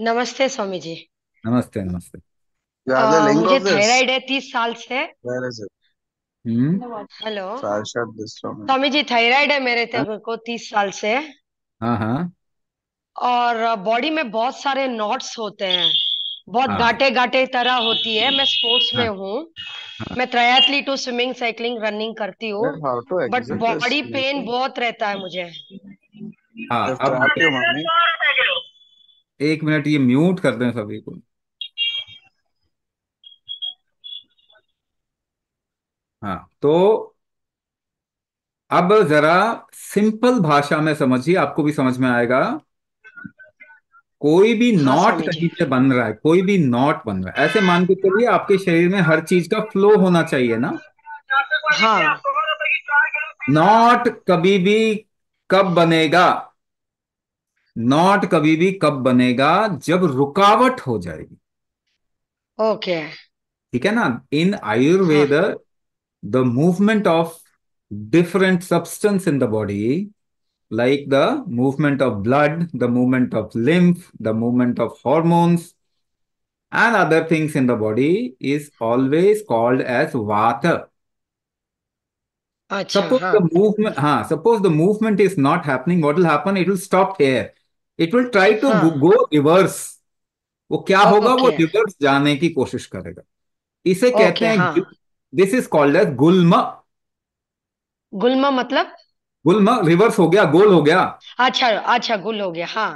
नमस्ते स्वामी जी नमस्ते नमस्ते मुझे थायराइड है तीस साल से हम्म। हेलो स्वामी जी थायराइड है मेरे तेरे को तीस साल से हाँ, हाँ और बॉडी में बहुत सारे नॉट्स होते हैं बहुत घाटे हाँ। घाटे तरह होती है मैं स्पोर्ट्स में हाँ। हूँ मैं ट्रायथलीट हूँ स्विमिंग साइकिलिंग रनिंग करती हूँ तो बट बॉडी पेन बहुत रहता है मुझे हाँ अब एक मिनट ये म्यूट कर दें सभी को हाँ तो अब जरा सिंपल भाषा में समझिए आपको भी समझ में आएगा कोई भी हाँ, नॉट कहीं से बन रहा है कोई भी नॉट बन रहा है ऐसे मान के चलिए आपके शरीर में हर चीज का फ्लो होना चाहिए ना हाँ नॉट कभी भी कब बनेगा नॉट कभी भी कब बनेगा जब रुकावट हो जाएगी ओके ठीक है ना in Ayurveda the movement of different substance in the body like the movement of blood the movement of lymph the movement of hormones and other things in the body is always called as vata suppose the movement हाँ suppose the movement is not happening what will happen it will stop here it will try to go reverse वो क्या oh, होगा okay. वो reverse जाने की कोशिश करेगा इसे okay, कहते हैं this is called as gulma gulma मतलब गुलम रिवर्स हो गया गोल हो गया अच्छा अच्छा गुल हो गया हाँ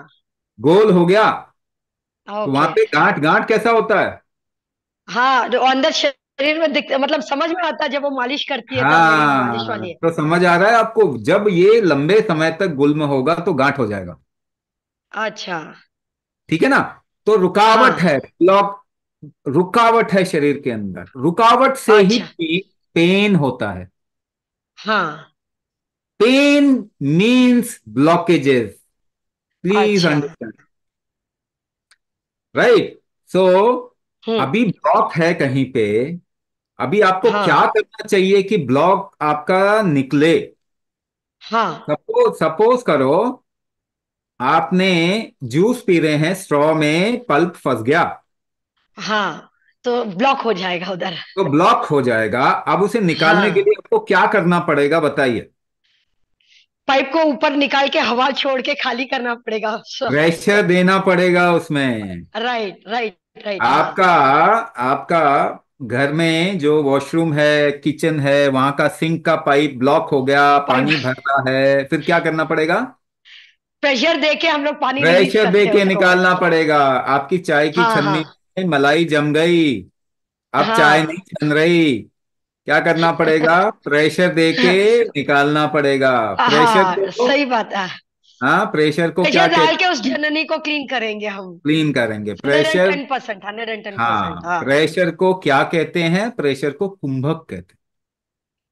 गोल हो गया तो okay. तो वहां पे गांठ गांठ कैसा होता है हाँ जो तो अंदर शरीर में दिखता मतलब समझ में आता है जब वो मालिश करती है हाँ, मालिश है। तो समझ आ रहा है आपको जब ये लंबे समय तक गुलम होगा तो गांठ हो जाएगा अच्छा ठीक है ना तो रुकावट हाँ। है ब्लॉक रुकावट है शरीर के अंदर रुकावट से अच्छा। ही पेन होता है हाँ pain means blockages please understand right so अभी ब्लॉक है कहीं पे अभी आपको हाँ. क्या करना चाहिए कि ब्लॉक आपका निकले हाँ सपोज सपोज करो आपने जूस पी रहे हैं स्ट्रॉ में पल्प फंस गया हाँ तो ब्लॉक हो जाएगा उधर तो ब्लॉक हो जाएगा अब उसे निकालने हाँ। के लिए आपको क्या करना पड़ेगा बताइए पाइप को ऊपर निकाल के हवा छोड़ के खाली करना पड़ेगा प्रेशर देना पड़ेगा उसमें राइट राइट राइट आपका आपका घर में जो वॉशरूम है किचन है वहां का सिंक का पाइप ब्लॉक हो गया पानी भर रहा है फिर क्या करना पड़ेगा प्रेशर दे के हम लोग पानी प्रेशर दे के निकालना पड़ेगा आपकी चाय की हाँ, हाँ। छन्नी हाँ, में मलाई जम गई अब हाँ, चाय नहीं छन रही क्या करना पड़ेगा प्रेशर दे के निकालना पड़ेगा प्रेशर हाँ, सही बात है हाँ प्रेशर को प्रेशर क्या डाल के उस जननी को क्लीन करेंगे हम क्लीन करेंगे प्रेशर हंड्रेड एंड हाँ प्रेशर को क्या कहते हैं प्रेशर को कुंभक कहते हैं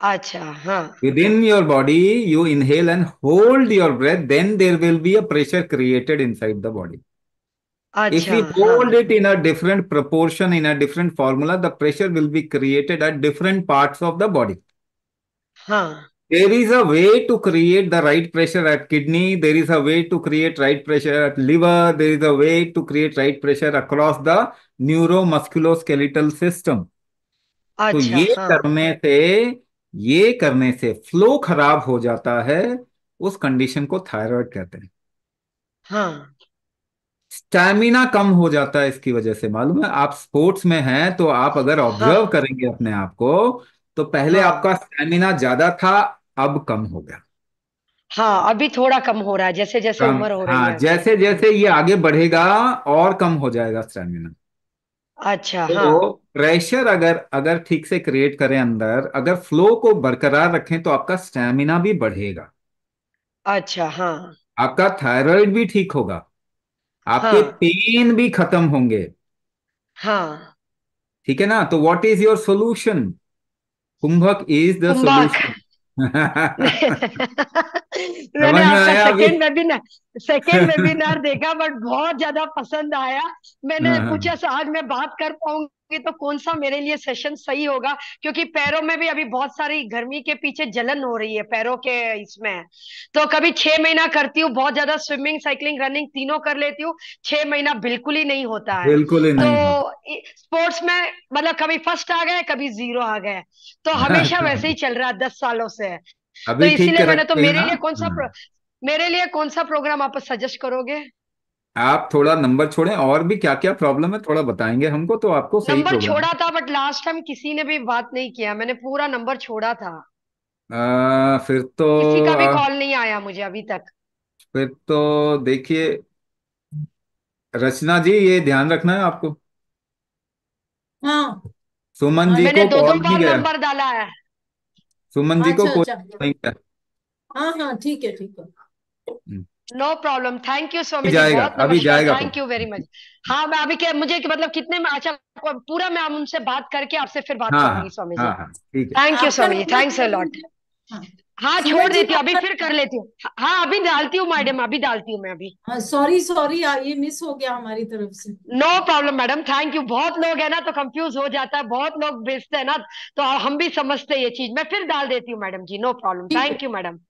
अच्छा हाँ within your body you inhale and hold your breath then there will be a pressure created inside the body if you hold it in a different proportion in a different formula the pressure will be created at different part of the body there is a way to create the right pressure at kidney there is a way to create right pressure at liver there is a way to create right pressure across the neuro musculoskeletal system तो ये हाँ। करने से ये करने से flow खराब हो जाता है उस कंडीशन को थायराइड कहते हैं हाँ स्टैमिना कम हो जाता है इसकी वजह से मालूम है आप स्पोर्ट्स में हैं तो आप अगर ऑब्जर्व हाँ। करेंगे अपने आप को तो पहले हाँ। आपका स्टैमिना ज्यादा था अब कम हो गया हाँ अभी थोड़ा कम हो रहा है जैसे जैसे उम्र हो रही हाँ है जैसे जैसे ये आगे बढ़ेगा और कम हो जाएगा स्टैमिना अच्छा तो हाँ तो प्रेशर अगर अगर ठीक से क्रिएट करें अंदर अगर फ्लो को बरकरार रखें तो आपका स्टेमिना भी बढ़ेगा अच्छा हाँ आपका थायराइड भी ठीक होगा आपके हाँ पेन भी खत्म होंगे हाँ ठीक है ना तो what is your solution kumbhaka is the kumbhaka solution मैंने आपका सेकंड वेबिनार सेकंड वेबिनार देखा बट बहुत ज्यादा पसंद आया मैंने हाँ, हाँ। पूछा आज मैं बात कर पाऊंगा कि तो कौन सा मेरे लिए सेशन सही होगा क्योंकि पैरों में भी अभी बहुत सारी गर्मी के पीछे जलन हो रही है पैरों के इसमें तो कभी छह महीना करती हूँ बहुत ज्यादा स्विमिंग साइकिलिंग रनिंग तीनों कर लेती हूँ छह महीना बिल्कुल ही नहीं होता है बिल्कुल ही नहीं तो स्पोर्ट्स में मतलब कभी फर्स्ट आ गए कभी जीरो आ गए तो हाँ, हमेशा हाँ। वैसे ही चल रहा है दस सालों से तो इसीलिए मैंने तो हाँ। मेरे लिए कौन सा मेरे लिए कौन सा प्रोग्राम आप सजेस्ट करोगे आप थोड़ा नंबर छोड़ें और भी क्या क्या प्रॉब्लम है थोड़ा बताएंगे हमको तो आपको सही नंबर छोड़ा था बट लास्ट टाइम किसी ने भी बात नहीं किया मैंने पूरा नंबर छोड़ा था आ, फिर तो किसी का भी कॉल नहीं आया मुझे अभी तक फिर तो देखिए रचना जी ये ध्यान रखना है आपको हाँ सुमन जी मैंने को दो दो कॉल बार नहीं नंबर डाला है सुमन जी हाँ, को अच्छा कोई अच्छा नहीं गया हाँ हाँ ठीक है ठीक है हम्म। No problem thank you so much जाएगा अभी जाएगा थैंक यू वेरी मच हाँ मैं अभी क्या मुझे मतलब कितने में अच्छा पूरा मैं उनसे बात करके आपसे फिर बात हाँ, करूंगी हाँ, स्वामी जी थैंक हाँ, you Swami ji thanks a lot हाँ छोड़ देती हूँ अभी फिर कर लेती हूँ हाँ अभी डालती हूँ मैडम अभी डालती हूँ मैं अभी सॉरी सॉरी ये मिस हो गया हमारी तरफ से no problem madam thank you बहुत लोग है ना तो कंफ्यूज हो जाता है बहुत लोग भेजते हैं ना तो हम भी समझते हैं ये चीज मैं फिर डाल देती हूँ madam ji no problem thank you madam